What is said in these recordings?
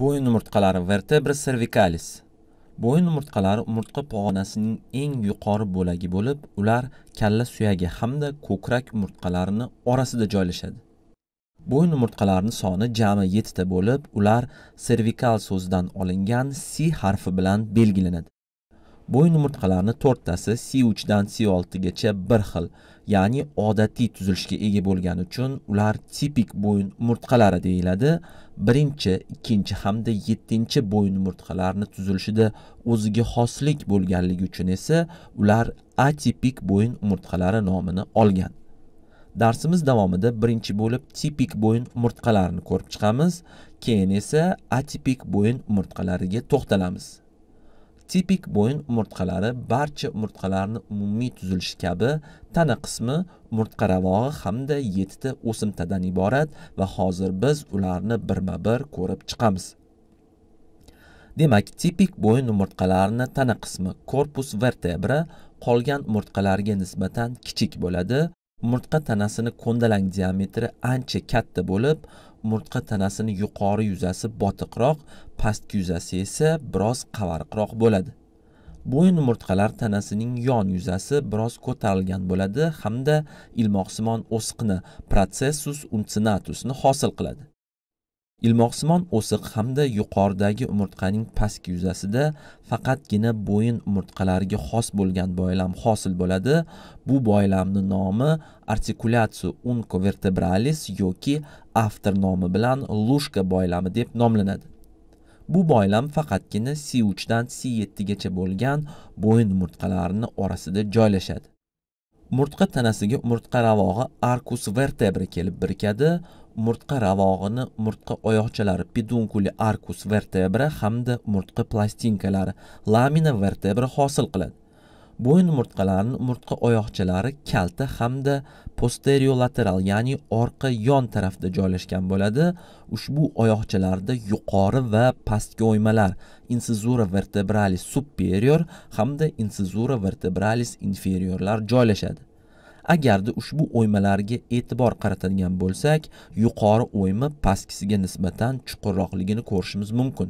bo'yin umurtqalari vertebra cervicalis bo'yin umurtqalari umurtqa pog'onasining eng yuqori bo'lagi bo'lib ular kalla suyagi hamda ko'krak umurtqalarini orasida joylashadi bo'yin umurtqalarini soni jami yettita bo'lib ular servikal so'zidan olingan si harfi bilan belgilanadi bo'yin umurtqalarini to'rttasi c3 dan c6 gacha bir xil ya'ni odatiy tuzilishga ega bo'lgani uchun ular tipik bo'yin umurtqalari deyiladi birinchi ikkinchi hamda 7-chi bo'yin umurtqalarini tuzilishida o'ziga xoslik bo'lganligi uchun esa ular atipik bo'yin umurtqalari nomini olgan darsimiz davomida birinchi bo'lib tipik bo'yin umurtqalarini ko'rib chiqamiz keyin esa atipik bo'yin umurtqalariga to'xtalamiz Tipik bo'yin umurtqalari barcha umurtqalarni umumiy tuzilishi kabi tana qismi umurtqa ravog'i hamda yettita o'simtadan iborat va hozir biz ularni birma-bir ko'rib chiqamiz. Demak, tipik bo'yin umurtqalarini tana qismi korpus vertebra qolgan umurtqalarga nisbatan kichik bo'ladi. Umurtqa tanasini ko'ndalang diametri ancha katta bo'lib, umurtqa tanasini yuqori yuzasi botiqroq pastki yuzasi esa biroz qavariqroq bo'ladi bo'yin umurtqalar tanasining yon yuzasi biroz ko'tarilgan bo'ladi hamda ilmoqsimon o'siqni protsessus uncinatusni hosil qiladi ilmoqsimon o'siq hamda yuqoridagi umurtqaning pastki yuzasida faqatgina bo'yin umurtqalariga xos bo'lgan boylam hosil bo'ladi bu boylamni nomi artikulatsiya vertebralis yoki avtor nomi bilan lushka boylami deb nomlanadi bu boylam faqatgina c3 dan c7 gacha bo'lgan bo'yin umurtqalarini orasida joylashadi umurtqa tanasiga umurtqa ravog'i arkus vertebra kelib birikadi umurtqa ravog'ini umurtqa oyoqchalari pedunkuli arkus vertebra hamda umurtqa plastinkalari lamina vertebra hosil qiladi bo'yin umurtqalarini umurtqa oyoqchalari kalta hamda posteriolateral ya'ni orqa yon tarafda joylashgan bo'ladi ushbu oyoqchalarda yuqori va pastki o'ymalar insizura vertebralis superior hamda insizura vertebralis inferiorlar joylashadi agarda ushbu o'ymalarga e'tibor qaratadigan bo'lsak yuqori o'yma pastkisiga nisbatan chuqurroqligini ko'rishimiz mumkin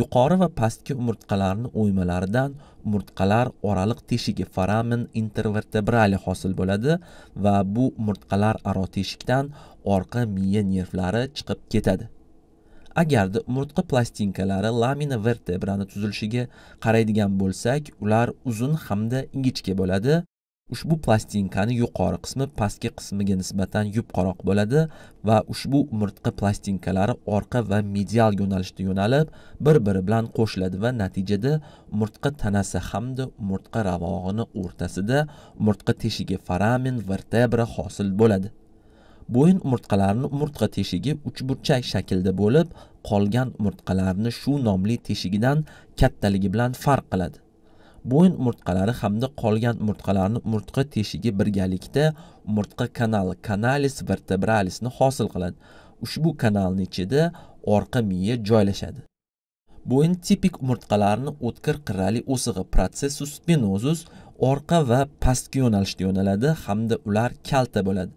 yuqori va pastki umurtqalarni o'ymalaridan umurtqalar oraliq teshigi foramen intervertebrali hosil bo'ladi va bu umurtqalar aro teshikdan orqa miya nervlari chiqib ketadi agarda umurtqa plastinkalari lamina vertebrani tuzilishiga qaraydigan bo'lsak ular uzun hamda ingichka bo'ladi ushbu plastinkani yuqori qismi pastki qismiga nisbatan yupqaroq bo'ladi va ushbu umurtqa plastinkalari orqa va medial yo'nalishda yo'nalib bir biri bilan qo'shiladi va natijada umurtqa tanasi hamda umurtqa ravog'ini o'rtasida umurtqa teshigi foramen vertebra hosil bo'ladi bo'yin umurtqalarini umurtqa teshigi uchburchak shaklda bo'lib qolgan umurtqalarni shu nomli teshigidan kattaligi bilan farq qiladi bo'yin umurtqalari hamda qolgan umurtqalarni umurtqa teshigi birgalikda umurtqa kanali kanalis vertebralisni hosil qiladi ushbu kanalni ichida orqa miya joylashadi bo'yin tipik umurtqalarni o'tkir qirrali o'sig'i protsessus spinozus orqa va pastki yo'nalishda yo'naladi hamda ular kalta bo'ladi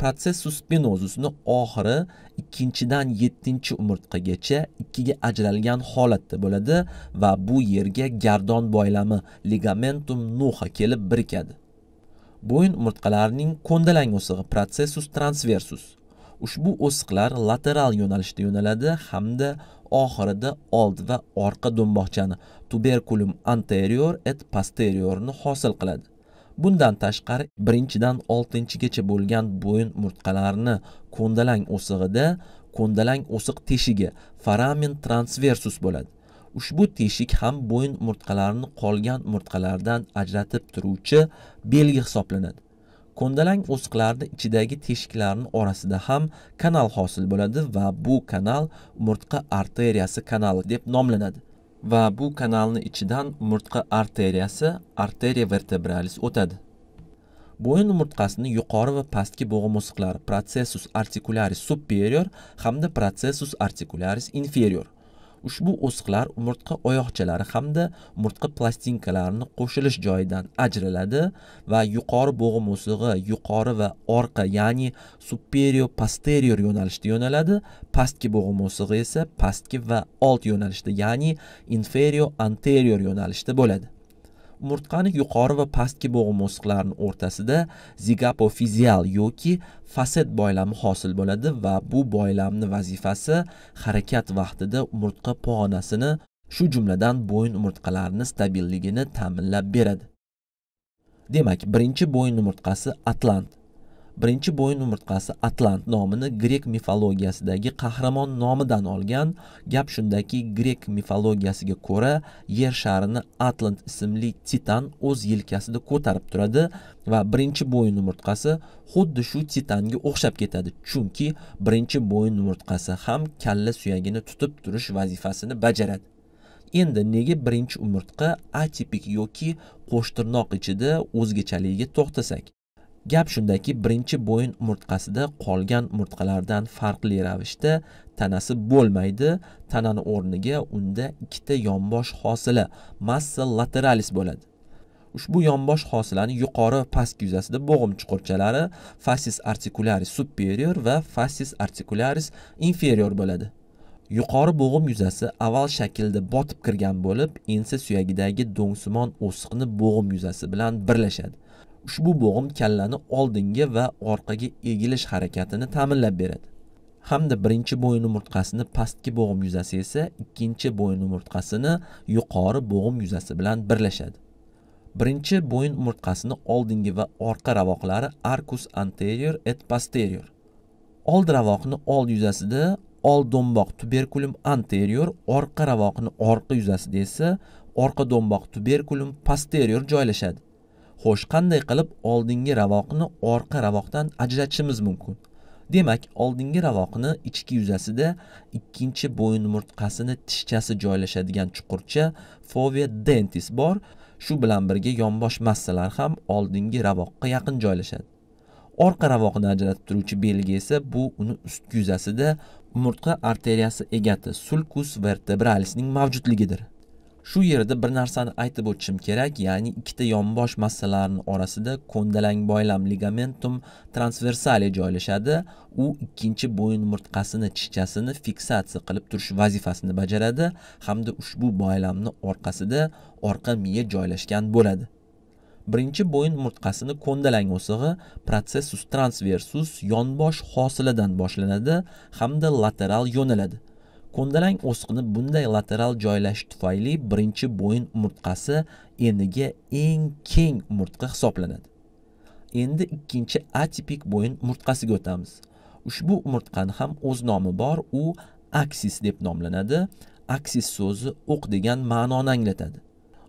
protsessus spinozusni oxiri ikkinchidan yettinchi umurtqagacha ikkiga ajralgan holatda bo'ladi va bu yerga gardon boylami ligamentum nuha kelib birikadi bo'yin umurtqalarining ko'ndalang o'sig'i protsessus transversus ushbu o'siqlar lateral yo'nalishda yo'naladi hamda oxirida old va orqa do'mboqchani tuberkulum anterior et posteriorni hosil qiladi bundan tashqari birinchidan oltinchigacha bo'lgan bo'yin umurtqalarini ko'ndalang o'sig'ida ko'ndalang o'siq teshigi foramen transversus bo'ladi ushbu teshik ham bo'yin umurtqalarini qolgan umurtqalardan ajratib turuvchi belgi hisoblanadi ko'ndalang o'siqlarni ichidagi teshiklarni orasida ham kanal hosil bo'ladi va bu kanal umurtqa arteriyasi kanali deb nomlanadi va bu kanalni ichidan umurtqa arteriyasi arteriya vertebralis o'tadi bo'yin umurtqasini yuqori va pastki bo'g'im o'siqlari protsessus articularis superior hamda protsessus articularis inferior ushbu o'siqlar umurtqa oyoqchalari hamda umurtqa plastinkalarini qo'shilish joyidan ajraladi va yuqori bo'g'im o'sig'i yuqori va orqa ya'ni superior posterior yo'nalishda yo'naladi pastki bo'g'im o'sig'i esa pastki va old yo'nalishda ya'ni inferior anterior yo'nalishda bo'ladi umurtqaning yuqori va pastki bo'g'im o'siqlarini o'rtasida zigapofizial yoki faset boylami hosil bo'ladi va bu boylamni vazifasi harakat vaqtida umurtqa pog'onasini shu jumladan bo'yin umurtqalarini stabilligini ta'minlab beradi demak birinchi bo'yin umurtqasi atlant birinchi bo'yin umurtqasi atlant nomini grek mifologiyasidagi qahramon nomidan olgan gap shundaki grek mifologiyasiga ko'ra yer sharini atlant ismli titan o'z yelkasida ko'tarib turadi va birinchi bo'yin umurtqasi xuddi shu titanga o'xshab ketadi chunki birinchi bo'yin umurtqasi ham kalla suyagini tutib turish vazifasini bajaradi endi nega birinchi umurtqa atipik yoki qo'shtirnoq ichida o'zgachaligiga to'xtasak gap shundaki birinchi bo'yin umurtqasida qolgan umurtqalardan farqli ravishda tanasi bo'lmaydi tanani o'rniga unda ikkita yonbosh hosila massa lateralis bo'ladi ushbu yonbosh hosilani yuqori pastki yuzasida bo'g'im chuqurchalari fasis articularis superior va fasis articularis inferior bo'ladi yuqori bo'g'im yuzasi avval shaklda botib kirgan bo'lib ensa suyagidagi do'ngsimon o'siqni bo'g'im yuzasi bilan birlashadi ushbu bo'g'im kallani oldinga va orqaga egilish harakatini ta'minlab beradi hamda birinchi bo'yin umurtqasini pastki bo'g'im yuzasi esa ikkinchi bo'yin umurtqasini yuqori bo'g'im yuzasi bilan birlashadi birinchi bo'yin umurtqasini oldingi va orqa ravoqlari arcus anterior et posterior old ravoqni old yuzasida old do'mboq tuberkulum anterior orqa ravoqni orqa yuzasida esa orqa do'mboq tuberkulum posterior joylashadi xo'sh qanday qilib oldingi ravoqni orqa ravoqdan ajratishimiz mumkin demak oldingi ravoqni ichki yuzasida ikkinchi bo'yin umurtqasini tishchasi joylashadigan chuqurcha fovea dentis bor shu bilan birga yonbosh massalar ham oldingi ravoqqa yaqin joylashadi orqa ravoqni ajratib turuvchi belgi esa bu uni ustki yuzasida umurtqa arteriyasi egati sulkus vertebralisning mavjudligidir shu yerda bir narsani aytib o'tishim kerak ya'ni ikkita yonbosh massalarni orasida ko'ndalang boylam ligamentum transversale joylashadi u ikkinchi bo'yin umurtqasini tichchasini fiksatsiya qilib turish vazifasini bajaradi hamda ushbu boylamni orqasida orqa miya joylashgan bo'ladi birinchi bo'yin umurtqasini ko'ndalang o'sig'i protsessus transversus yonbosh hosiladan boshlanadi hamda lateral yo'naladi Ko'ndalang o'sqini bunday lateral joylash tufayli birinchi bo'yin umurtqasi eniga eng keng umurtqa hisoblanadi. Endi ikkinchi atipik bo'yin umurtqasiga o'tamiz. Ushbu umurtqani ham o'z nomi bor, u aksis deb nomlanadi. Aksis so'zi o'q degan ma'noni anglatadi.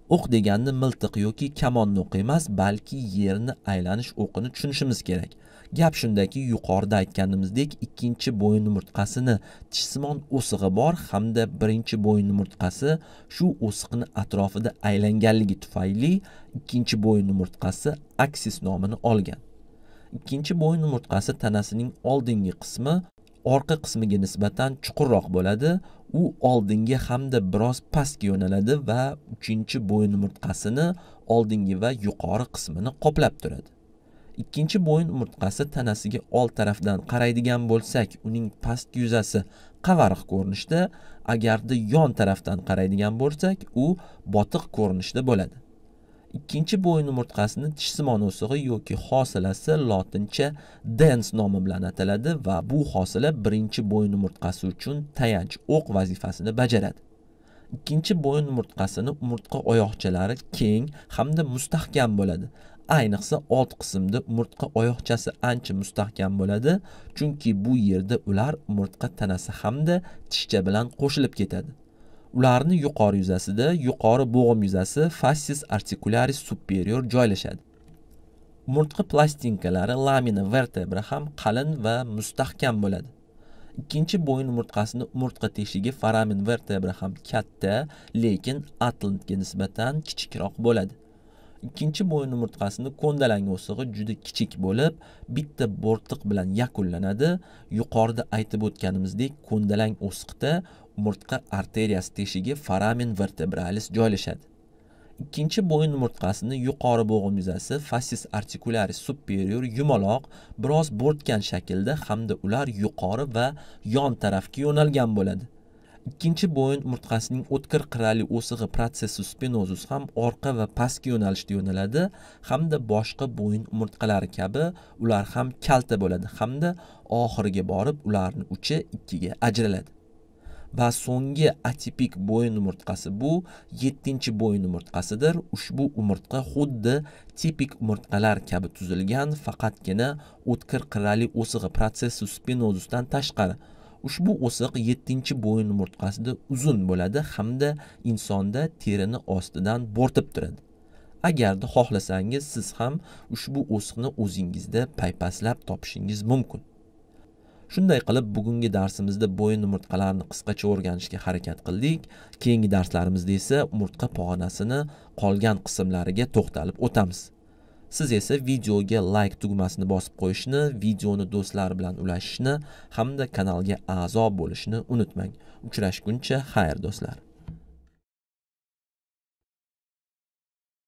o'q deganni miltiq yoki kamonni o'q emas balki yerni aylanish o'qini tushunishimiz kerak gap shundaki yuqorida aytganimizdek ikkinchi bo'yin umurtqasini tishsimon o'sig'i bor hamda birinchi bo'yin umurtqasi shu o'siqni atrofida aylanganligi tufayli ikkinchi bo'yin umurtqasi aksis nomini olgan ikkinchi bo'yin umurtqasi tanasining oldingi qismi orqa qismiga nisbatan chuqurroq bo'ladi u oldingi hamda biroz pastga yo'naladi va uchinchi bo'yin umurtqasini oldingi va yuqori qismini qoplab turadi ikkinchi bo'yin umurtqasi tanasiga old tarafdan qaraydigan bo'lsak uning past yuzasi qavariq ko'rinishda agarda yon tarafdan qaraydigan bo'lsak u botiq ko'rinishda bo'ladi ikkinchi bo'yin umurtqasini tishsimon o'sig'i yoki hosilasi lotincha dens nomi bilan ataladi va bu hosila birinchi bo'yin umurtqasi uchun tayanch o'q vazifasini bajaradi ikkinchi bo'yin umurtqasini umurtqa oyoqchalari keng hamda mustahkam bo'ladi ayniqsa old qismda umurtqa oyoqchasi ancha mustahkam bo'ladi chunki bu yerda ular umurtqa tanasi hamda tishcha bilan qo'shilib ketadi ularni yuqori yuzasida yuqori bo'g'im yuzasi fasis artikularis superior joylashadi umurtqa plastinkalari lamina vertebra ham qalin va mustahkam bo'ladi ikkinchi bo'yin umurtqasini umurtqa teshigi foramen vertebra ham katta lekin atlantga nisbatan kichikroq bo'ladi ikkinchi bo'yin umurtqasini ko'ndalang o'sig'i juda kichik bo'lib bitta bo'rtiq bilan yakunlanadi yuqorida aytib o'tganimizdek ko'ndalang o'siqda umurtqa arteriyasi teshigi foramen vertebralis joylashadi ikkinchi bo'yin umurtqasini yuqori bo'g'im yuzasi fasis artikularis superior yumaloq biroz bo'rtgan shaklda hamda ular yuqori va yon tarafga yo'nalgan bo'ladi ikkinchi bo'yin umurtqasining o'tkir qirrali o'sig'i protsessi spinozus ham orqa va pastki yo'nalishda yo'naladi hamda boshqa bo'yin umurtqalari kabi ular ham kalta bo'ladi hamda oxiriga borib ularni uchi ikkiga ajraladi va so'nggi atipik bo'yin umurtqasi bu yettinchi bo'yin umurtqasidir ushbu umurtqa xuddi tipik umurtqalar kabi tuzilgan faqatgina o'tkir qirrali o'sig'i protsessus spinozusdan tashqari ushbu o'siq yettinchi bo'yin umurtqasida uzun bo'ladi hamda insonda terini ostidan bo'rtib turadi agarda xohlasangiz siz ham ushbu o'siqni o'zingizda paypaslab topishingiz mumkin shunday qilib bugungi darsimizda bo'yin umurtqalarini qisqacha o'rganishga harakat qildik keyingi darslarimizda esa umurtqa pog'onasini qolgan qismlariga to'xtalib o'tamiz siz esa videoga like tugmasini bosib qo'yishni videoni do'stlar bilan ulashishni hamda kanalga a'zo bo'lishni unutmang uchrashguncha xayr do'stlar